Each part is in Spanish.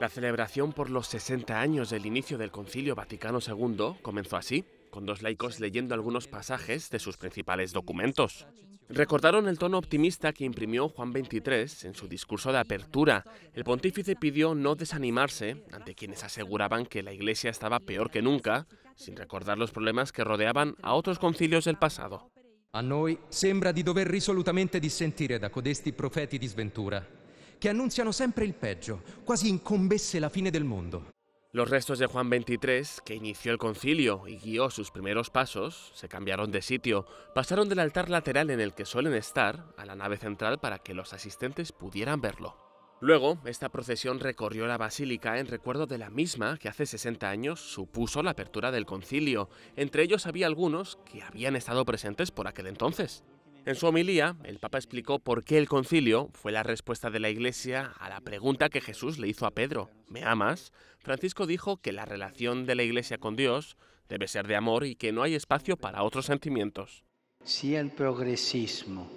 La celebración por los 60 años del inicio del Concilio Vaticano II comenzó así, con dos laicos leyendo algunos pasajes de sus principales documentos. Recordaron el tono optimista que imprimió Juan XXIII en su discurso de apertura. El pontífice pidió no desanimarse ante quienes aseguraban que la Iglesia estaba peor que nunca, sin recordar los problemas que rodeaban a otros concilios del pasado. A noi sembra di dover risolutamente dissentire da codesti profeti di sventura que anuncian siempre el peggio, casi incombesse la fine del mondo. Los restos de Juan XXIII, que inició el concilio y guió sus primeros pasos, se cambiaron de sitio, pasaron del altar lateral en el que suelen estar a la nave central para que los asistentes pudieran verlo. Luego, esta procesión recorrió la basílica en recuerdo de la misma que hace 60 años supuso la apertura del concilio. Entre ellos había algunos que habían estado presentes por aquel entonces. En su homilía, el Papa explicó por qué el concilio fue la respuesta de la Iglesia a la pregunta que Jesús le hizo a Pedro, ¿me amas? Francisco dijo que la relación de la Iglesia con Dios debe ser de amor y que no hay espacio para otros sentimientos. Si el progresismo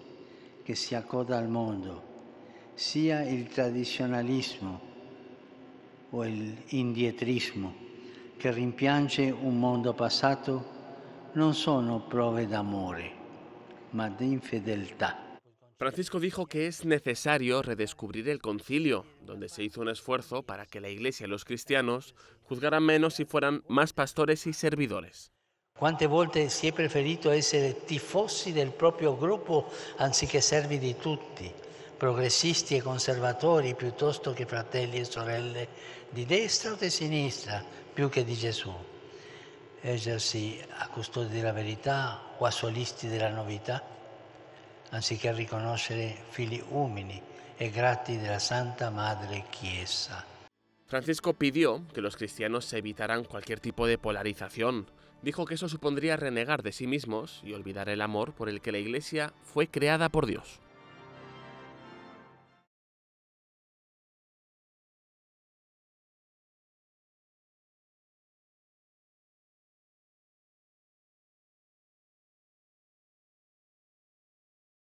que se acoda al mundo, si el tradicionalismo o el indietrismo que rimpiange un mundo no son pruebas prove amor. Francisco dijo que es necesario redescubrir el concilio, donde se hizo un esfuerzo para que la Iglesia y los cristianos juzgaran menos y fueran más pastores y servidores. ¿Cuántas volte si è preferito ese tifosi del grupo, gruppo anziché servi de tutti, progressisti e conservatori piuttosto che fratelli e sorelle di destra o di sinistra, più que di Jesús? si a custodi della verità o a solisti della novità, anziché riconoscere figli umili e grati della Santa Madre Chiesa. Francisco pidió que los cristianos se evitaran cualquier tipo de polarización. Dijo que eso supondría renegar de sí mismos y olvidar el amor por el que la Iglesia fue creada por Dios.